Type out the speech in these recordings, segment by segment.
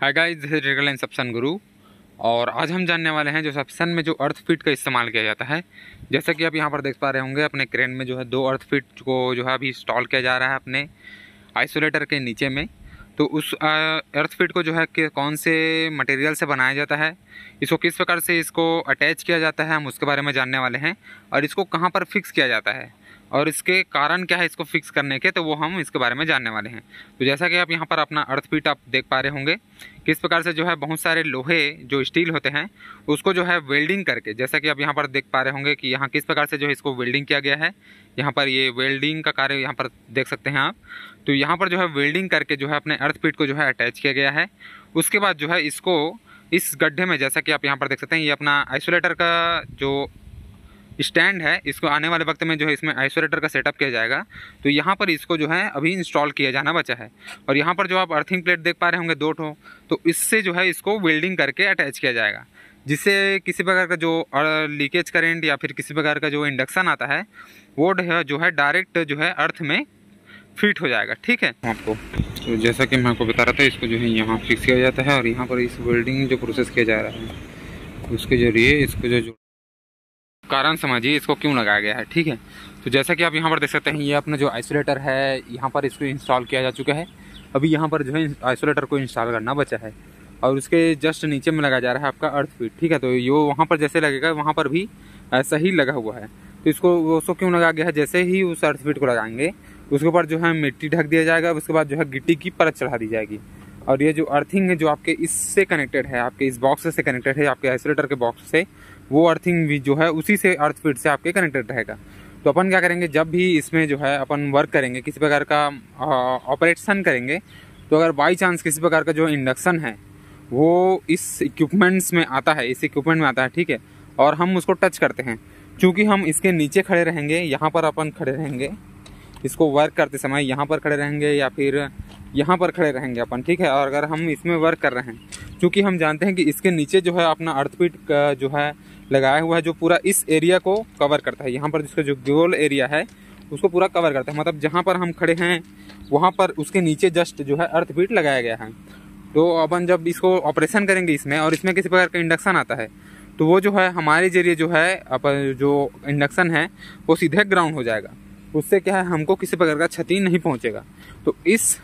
hi guys this रेगलाइन सप्सन गुरु और आज हम जानने वाले हैं जो सप्सन में जो अर्थ फिट का इस्तेमाल किया जाता है जैसा कि आप यहाँ पर देख पा रहे होंगे अपने क्रेन में जो है दो अर्थ फिट को जो है अभी इंस्टॉल किया जा रहा है अपने आइसोलेटर के नीचे में तो उस अर्थ फिट को जो है कि कौन से मटेरियल से बनाया जाता है इसको किस प्रकार से इसको अटैच किया जाता है हम उसके बारे में जानने वाले हैं और इसको कहाँ पर फिक्स किया जाता है और इसके कारण क्या है इसको फिक्स करने के तो वो हम इसके बारे में जानने वाले हैं तो जैसा कि आप यहाँ पर अपना अर्थपीट आप देख पा रहे होंगे किस प्रकार से जो है बहुत सारे लोहे जो स्टील होते हैं उसको जो है वेल्डिंग करके जैसा कि आप यहाँ पर देख पा रहे होंगे कि यहाँ किस प्रकार से जो है इसको वेल्डिंग किया गया है यहाँ पर ये वेल्डिंग का कार्य यहाँ पर देख सकते हैं आप तो यहाँ पर जो है वेल्डिंग करके जो है अपने अर्थपीट को जो है अटैच किया गया है उसके बाद जो है इसको इस गड्ढे में जैसा कि आप यहाँ पर देख सकते हैं ये अपना आइसोलेटर का जो स्टैंड है इसको आने वाले वक्त में जो है इसमें आइसोलेटर का सेटअप किया जाएगा तो यहाँ पर इसको जो है अभी इंस्टॉल किया जाना बचा है और यहाँ पर जो आप अर्थिंग प्लेट देख पा रहे होंगे दो ठो तो इससे जो है इसको वेल्डिंग करके अटैच किया जाएगा जिससे किसी प्रकार का जो लीकेज करेंट या फिर किसी प्रकार का जो इंडक्शन आता है वो जो है डायरेक्ट जो है अर्थ में फिट हो जाएगा ठीक है आपको तो जैसा कि मैं आपको बता रहा था इसको जो है यहाँ फिक्स किया जाता है और यहाँ पर इस वेल्डिंग जो प्रोसेस किया जा रहा है उसके जरिए इसको जो कारण समझिए इसको क्यों लगाया गया है ठीक है तो जैसा कि आप यहाँ पर देख सकते हैं ये अपना जो आइसोलेटर है यहाँ पर इसको इंस्टॉल किया जा चुका है अभी यहाँ पर जो है आइसोलेटर को इंस्टॉल करना बचा है और उसके जस्ट नीचे में लगाया जा रहा है आपका अर्थ फीट ठीक है तो ये वहाँ पर जैसे लगेगा वहाँ पर भी ऐसा ही लगा हुआ है तो इसको उसको क्यों लगाया गया है जैसे ही उस अर्थ फीट को लगाएंगे उसके ऊपर जो है मिट्टी ढक दिया जाएगा उसके बाद जो है गिट्टी की परत चढ़ा दी जाएगी और ये जो अर्थिंग है जो आपके इससे कनेक्टेड है आपके इस बॉक्स से कनेक्टेड है आपके आइसोलेटर के बॉक्स से वो अर्थिंग भी जो है उसी से अर्थ फिट से आपके कनेक्टेड रहेगा तो अपन क्या करेंगे जब भी इसमें जो है अपन वर्क करेंगे किसी प्रकार का ऑपरेशन करेंगे तो अगर बाई चांस किसी प्रकार का जो इंडक्शन है वो इस इक्विपमेंट्स में आता है इस इक्विपमेंट में आता है ठीक है और हम उसको टच करते हैं क्योंकि हम इसके नीचे खड़े रहेंगे यहाँ पर अपन खड़े रहेंगे इसको वर्क करते समय यहाँ पर खड़े रहेंगे या फिर यहाँ पर खड़े रहेंगे अपन ठीक है और अगर हम इसमें वर्क कर रहे हैं क्योंकि हम जानते हैं कि इसके नीचे जो है अपना अर्थपीट का जो है लगाया हुआ है जो पूरा इस एरिया को कवर करता है यहाँ पर जिसका जो गोल एरिया है उसको पूरा कवर करता है मतलब जहाँ पर हम खड़े हैं वहाँ पर उसके नीचे जस्ट जो है अर्थपीट लगाया गया है तो अपन जब इसको ऑपरेशन करेंगे इसमें और इसमें किसी प्रकार का इंडक्शन आता है तो वो जो है हमारे जरिए जो है अपन जो इंडक्शन है वो सीधे ग्राउंड हो जाएगा उससे क्या है हमको किसी प्रकार का क्षति नहीं पहुँचेगा तो इस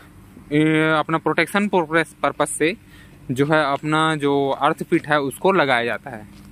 अपना प्रोटेक्शन पर्पस से जो है अपना जो अर्थ फिट है उसको लगाया जाता है